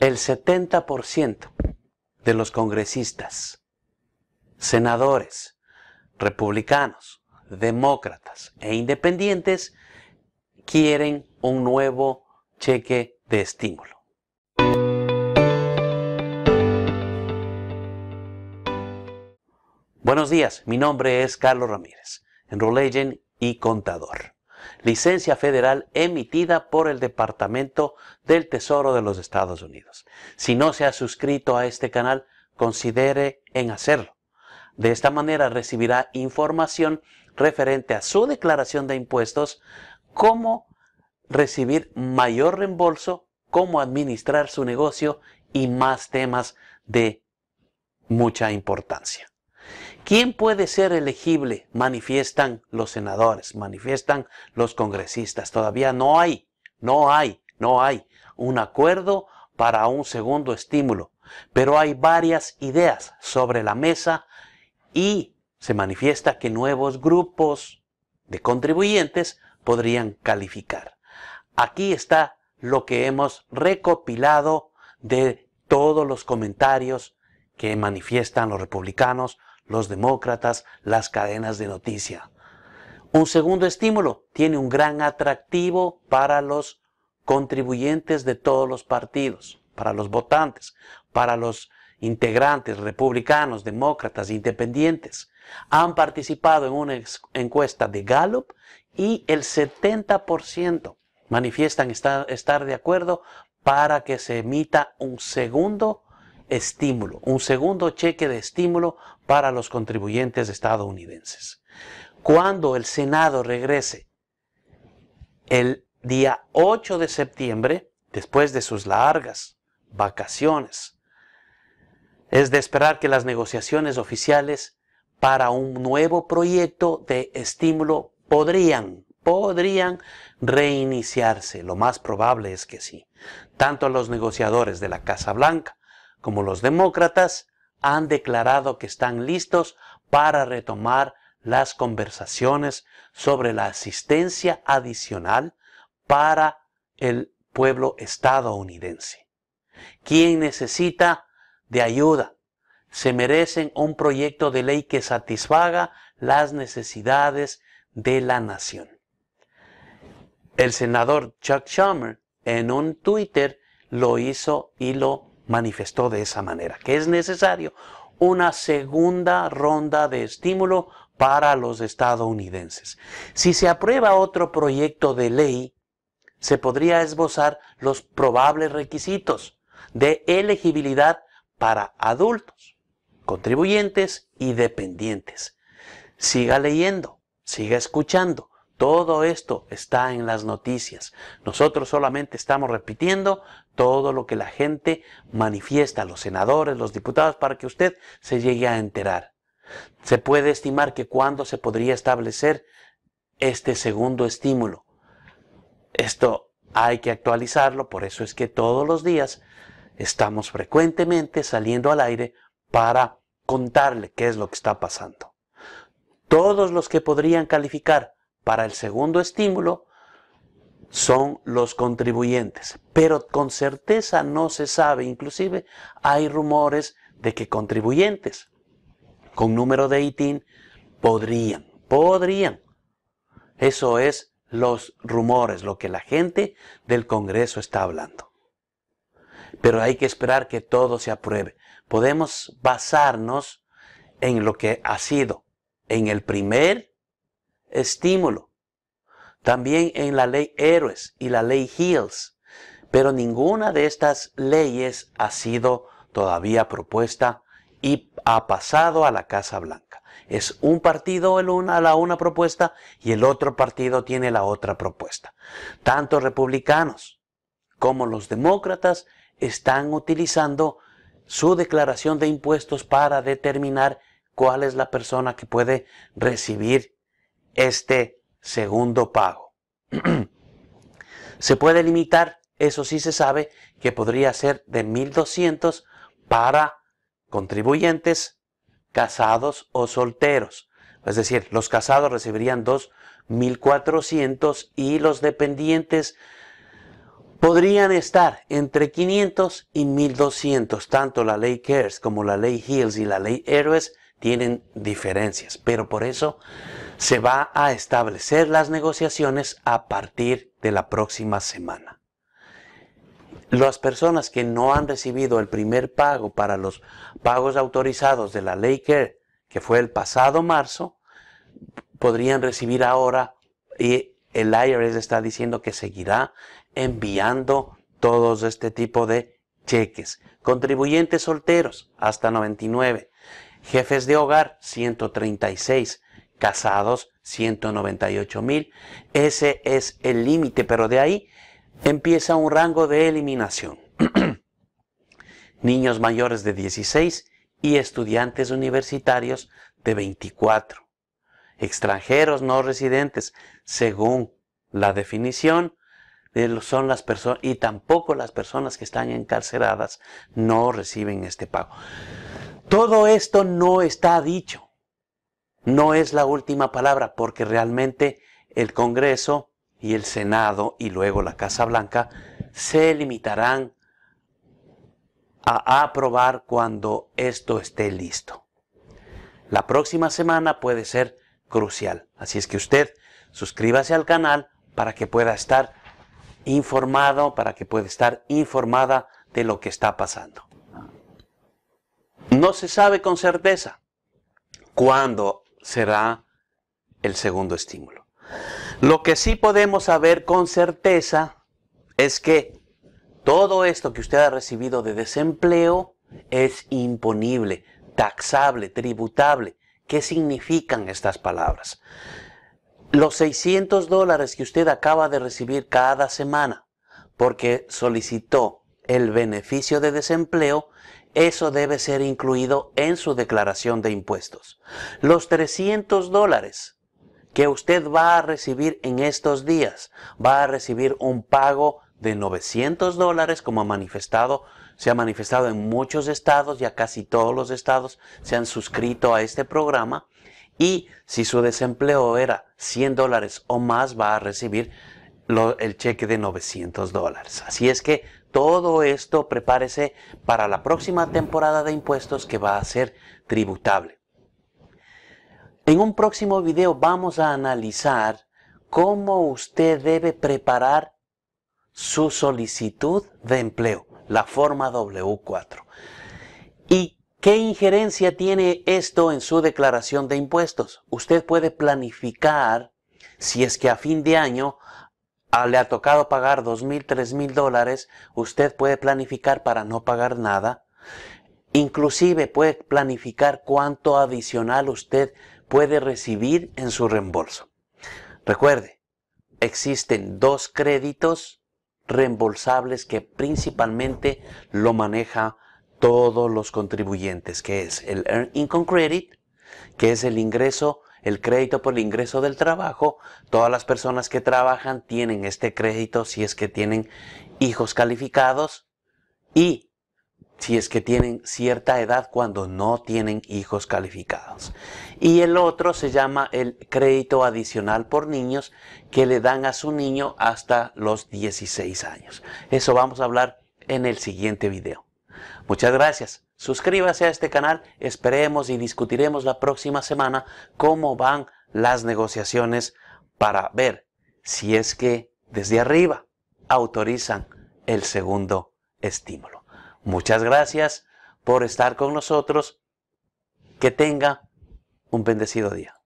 el 70% de los congresistas, senadores, republicanos, demócratas e independientes quieren un nuevo cheque de estímulo. Buenos días, mi nombre es Carlos Ramírez, en y contador licencia federal emitida por el Departamento del Tesoro de los Estados Unidos. Si no se ha suscrito a este canal, considere en hacerlo. De esta manera recibirá información referente a su declaración de impuestos, cómo recibir mayor reembolso, cómo administrar su negocio y más temas de mucha importancia. ¿Quién puede ser elegible? Manifiestan los senadores, manifiestan los congresistas. Todavía no hay, no hay, no hay un acuerdo para un segundo estímulo. Pero hay varias ideas sobre la mesa y se manifiesta que nuevos grupos de contribuyentes podrían calificar. Aquí está lo que hemos recopilado de todos los comentarios que manifiestan los republicanos los demócratas, las cadenas de noticia. Un segundo estímulo tiene un gran atractivo para los contribuyentes de todos los partidos, para los votantes, para los integrantes republicanos, demócratas, independientes. Han participado en una encuesta de Gallup y el 70% manifiestan estar, de acuerdo para que se emita un segundo estímulo, un segundo cheque de estímulo para los contribuyentes estadounidenses. Cuando el Senado regrese el día 8 de septiembre, después de sus largas vacaciones, es de esperar que las negociaciones oficiales para un nuevo proyecto de estímulo podrían, podrían reiniciarse. Lo más probable es que sí. Tanto los negociadores de la Casa Blanca como los demócratas, han declarado que están listos para retomar las conversaciones sobre la asistencia adicional para el pueblo estadounidense, quien necesita de ayuda. Se merecen un proyecto de ley que satisfaga las necesidades de la nación. El senador Chuck Schumer en un Twitter lo hizo y lo manifestó de esa manera, que es necesario una segunda ronda de estímulo para los estadounidenses. Si se aprueba otro proyecto de ley, se podría esbozar los probables requisitos de elegibilidad para adultos, contribuyentes y dependientes. Siga leyendo, siga escuchando, todo esto está en las noticias. Nosotros solamente estamos repitiendo todo lo que la gente manifiesta, los senadores, los diputados, para que usted se llegue a enterar. Se puede estimar que cuándo se podría establecer este segundo estímulo. Esto hay que actualizarlo, por eso es que todos los días estamos frecuentemente saliendo al aire para contarle qué es lo que está pasando. Todos los que podrían calificar para el segundo estímulo son los contribuyentes, pero con certeza no se sabe, inclusive hay rumores de que contribuyentes con número de ITIN podrían, podrían. Eso es los rumores, lo que la gente del Congreso está hablando. Pero hay que esperar que todo se apruebe. Podemos basarnos en lo que ha sido en el primer estímulo. También en la ley Héroes y la ley Hills. Pero ninguna de estas leyes ha sido todavía propuesta y ha pasado a la Casa Blanca. Es un partido el una, la una propuesta y el otro partido tiene la otra propuesta. Tanto republicanos como los demócratas están utilizando su declaración de impuestos para determinar cuál es la persona que puede recibir este segundo pago. se puede limitar, eso sí se sabe, que podría ser de 1.200 para contribuyentes casados o solteros. Es decir, los casados recibirían 2.400 y los dependientes podrían estar entre 500 y 1.200. Tanto la ley CARES como la ley HILLS y la ley heroes tienen diferencias, pero por eso se va a establecer las negociaciones a partir de la próxima semana. Las personas que no han recibido el primer pago para los pagos autorizados de la ley CARE, que fue el pasado marzo, podrían recibir ahora y el IRS está diciendo que seguirá enviando todos este tipo de cheques. Contribuyentes solteros hasta 99 jefes de hogar 136, casados 198 mil. Ese es el límite, pero de ahí empieza un rango de eliminación. Niños mayores de 16 y estudiantes universitarios de 24. Extranjeros no residentes, según la definición, eh, son las personas y tampoco las personas que están encarceladas no reciben este pago. Todo esto no está dicho. No es la última palabra porque realmente el Congreso y el Senado y luego la Casa Blanca se limitarán a aprobar cuando esto esté listo. La próxima semana puede ser crucial. Así es que usted suscríbase al canal para que pueda estar informado, para que pueda estar informada de lo que está pasando. No se sabe con certeza cuándo será el segundo estímulo. Lo que sí podemos saber con certeza es que todo esto que usted ha recibido de desempleo es imponible, taxable, tributable. ¿Qué significan estas palabras? Los 600 dólares que usted acaba de recibir cada semana porque solicitó el beneficio de desempleo eso debe ser incluido en su declaración de impuestos. Los 300 dólares que usted va a recibir en estos días, va a recibir un pago de 900 dólares como ha manifestado, se ha manifestado en muchos estados, ya casi todos los estados se han suscrito a este programa y si su desempleo era 100 dólares o más va a recibir el cheque de 900 dólares. Así es que todo esto prepárese para la próxima temporada de impuestos que va a ser tributable. En un próximo video vamos a analizar cómo usted debe preparar su solicitud de empleo, la forma W4. ¿Y qué injerencia tiene esto en su declaración de impuestos? Usted puede planificar si es que a fin de año Ah, le ha tocado pagar dos mil, tres mil dólares, usted puede planificar para no pagar nada. Inclusive puede planificar cuánto adicional usted puede recibir en su reembolso. Recuerde, existen dos créditos reembolsables que principalmente lo maneja todos los contribuyentes, que es el Earn Income Credit, que es el ingreso el crédito por el ingreso del trabajo. Todas las personas que trabajan tienen este crédito si es que tienen hijos calificados y si es que tienen cierta edad cuando no tienen hijos calificados. Y el otro se llama el crédito adicional por niños que le dan a su niño hasta los 16 años. Eso vamos a hablar en el siguiente video. Muchas gracias. Suscríbase a este canal, esperemos y discutiremos la próxima semana cómo van las negociaciones para ver si es que desde arriba autorizan el segundo estímulo. Muchas gracias por estar con nosotros. Que tenga un bendecido día.